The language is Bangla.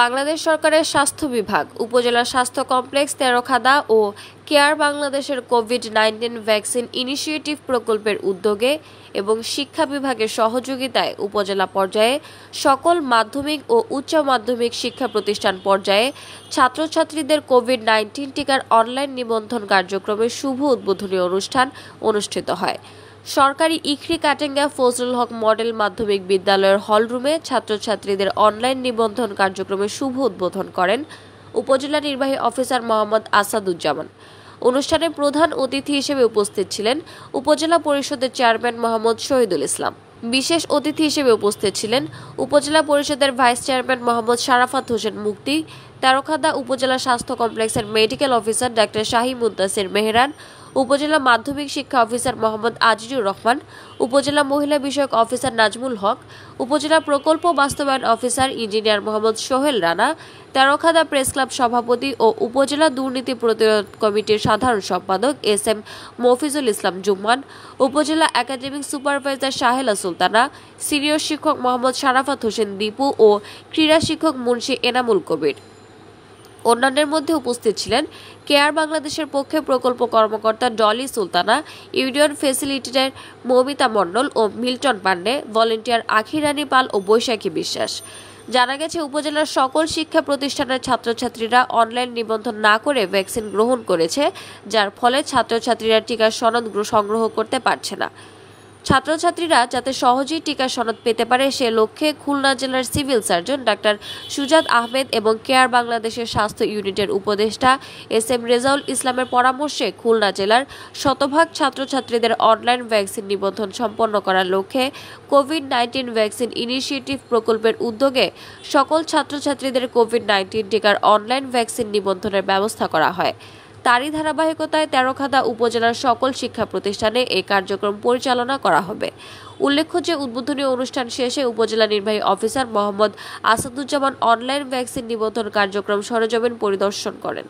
বাংলাদেশ সরকারের স্বাস্থ্য বিভাগ উপজেলা স্বাস্থ্য কমপ্লেক্স তেরোখাদা ও কেয়ার বাংলাদেশের কোভিড নাইন্টিন ভ্যাকসিন ইনিশিয়েটিভ প্রকল্পের উদ্যোগে এবং শিক্ষা বিভাগের সহযোগিতায় উপজেলা পর্যায়ে সকল মাধ্যমিক ও উচ্চ মাধ্যমিক শিক্ষা প্রতিষ্ঠান পর্যায়ে ছাত্রছাত্রীদের কোভিড নাইন্টিন টিকার অনলাইন নিবন্ধন কার্যক্রমের শুভ উদ্বোধনী অনুষ্ঠান অনুষ্ঠিত হয় সরকারি ইখরি কাটেঙ্গা ফজলুল হক মডেল মাধ্যমিক বিদ্যালয়ের হলরুমে ছাত্রছাত্রীদের অনলাইন নিবন্ধন কার্যক্রমে শুভ উদ্বোধন করেন উপজেলা নির্বাহী অফিসার মোহাম্মদ আসাদুজ্জামান অনুষ্ঠানে প্রধান অতিথি হিসেবে উপস্থিত ছিলেন উপজেলা পরিষদের চেয়ারম্যান মোহাম্মদ শহীদুল ইসলাম বিশেষ অতিথি হিসেবে উপস্থিত ছিলেন উপজেলা পরিষদের ভাইস চেয়ারম্যান মোহাম্মদ শারাফাত হোসেন মুক্তি তেরোখাদা উপজেলা স্বাস্থ্য কমপ্লেক্সের medical officer doctor Shahi Muddasir Mehran উপজেলা মাধ্যমিক শিক্ষা অফিসার মোহাম্মদ আজিজুর রহমান উপজেলা মহিলা বিষয়ক অফিসার নাজমুল হক উপজেলা প্রকল্প বাস্তবায়ন officer engineer Mohammad Sohel Rana Terokhada press club সভাপতি ও উপজেলা দুর্নীতি প্রতিরোধ কমিটির সাধারণ সম্পাদক এস এম মফিজুল ইসলাম জুম্মান উপজেলা academic supervisor Shahela Sultana senior শিক্ষক মোহাম্মদ শারাফাত হোসেন দীপু ও ক্রীড়া শিক্ষক মুন্সী এনামুল কবির অন্যান্যের মধ্যে উপস্থিত ছিলেন কেয়ার বাংলাদেশের পক্ষে প্রকল্প কর্মকর্তা ডলি সুলতানা ইউনিয়ন ফেসিলিটিটার মমিতা মণ্ডল ও মিল্টন পান্ডে ভলেন্টিয়ার আখিরানী পাল ও বৈশাখী বিশ্বাস জানা গেছে উপজেলার সকল শিক্ষা প্রতিষ্ঠানের ছাত্রছাত্রীরা অনলাইন নিবন্ধন না করে ভ্যাকসিন গ্রহণ করেছে যার ফলে ছাত্রছাত্রীরা টিকার সনদ সংগ্রহ করতে পারছে না ছাত্রছাত্রীরা যাতে সহজেই টিকা সনদ পেতে পারে সে লক্ষ্যে খুলনা জেলার সিভিল সার্জন ডাক্তার সুজাত আহমেদ এবং কেয়ার বাংলাদেশের স্বাস্থ্য ইউনিটের উপদেষ্টা এস এম রেজাউল ইসলামের পরামর্শে খুলনা জেলার শতভাগ ছাত্রছাত্রীদের অনলাইন ভ্যাকসিন নিবন্ধন সম্পন্ন করার লক্ষ্যে কোভিড নাইন্টিন ভ্যাকসিন ইনিশিয়েটিভ প্রকল্পের উদ্যোগে সকল ছাত্রছাত্রীদের কোভিড নাইন্টিন টিকার অনলাইন ভ্যাকসিন নিবন্ধনের ব্যবস্থা করা হয় তারই ধারাবাহিকতায় তেরোখাদা উপজেলার সকল শিক্ষা প্রতিষ্ঠানে এই কার্যক্রম পরিচালনা করা হবে উল্লেখ্য যে উদ্বোধনী অনুষ্ঠান শেষে উপজেলা নির্বাহী officer Mohammad Asaduzzaman online vaccine নিবন্ধন কার্যক্রম সরজমিন পরিদর্শন করেন